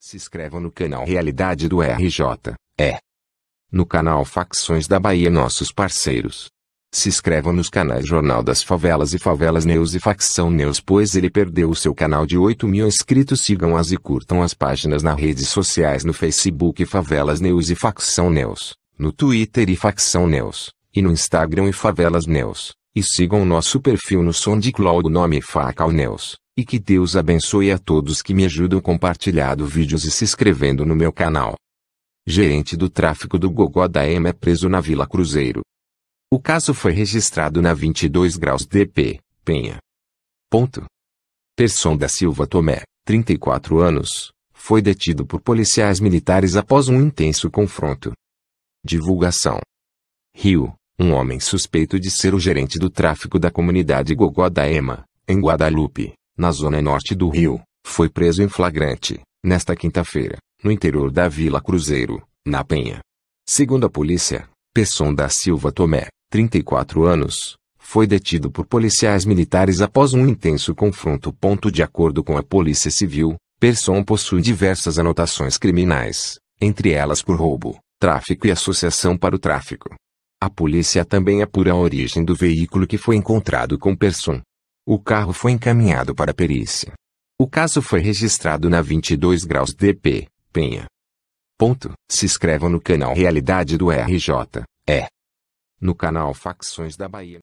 Se inscrevam no canal Realidade do RJ, é. No canal Facções da Bahia nossos parceiros. Se inscrevam nos canais Jornal das Favelas e Favelas News e Facção News pois ele perdeu o seu canal de 8 mil inscritos sigam-as e curtam as páginas nas redes sociais no Facebook Favelas News e Facção News, no Twitter e Facção News, e no Instagram e Favelas News, e sigam nosso perfil no SoundCloud o nome é Facal News. E que Deus abençoe a todos que me ajudam compartilhando vídeos e se inscrevendo no meu canal. Gerente do tráfico do Gogó da EMA é preso na Vila Cruzeiro. O caso foi registrado na 22 graus DP, Penha. Ponto. da Silva Tomé, 34 anos, foi detido por policiais militares após um intenso confronto. Divulgação. Rio, um homem suspeito de ser o gerente do tráfico da comunidade Gogó da EMA, em Guadalupe, na zona norte do Rio, foi preso em flagrante, nesta quinta-feira, no interior da Vila Cruzeiro, na Penha. Segundo a polícia, Pesson da Silva Tomé, 34 anos, foi detido por policiais militares após um intenso confronto. De acordo com a Polícia Civil, Pesson possui diversas anotações criminais, entre elas por roubo, tráfico e associação para o tráfico. A polícia também apura a origem do veículo que foi encontrado com Person, o carro foi encaminhado para a perícia. O caso foi registrado na 22 graus DP, Penha. Ponto. Se inscrevam no canal Realidade do RJ. É. No canal Facções da Bahia.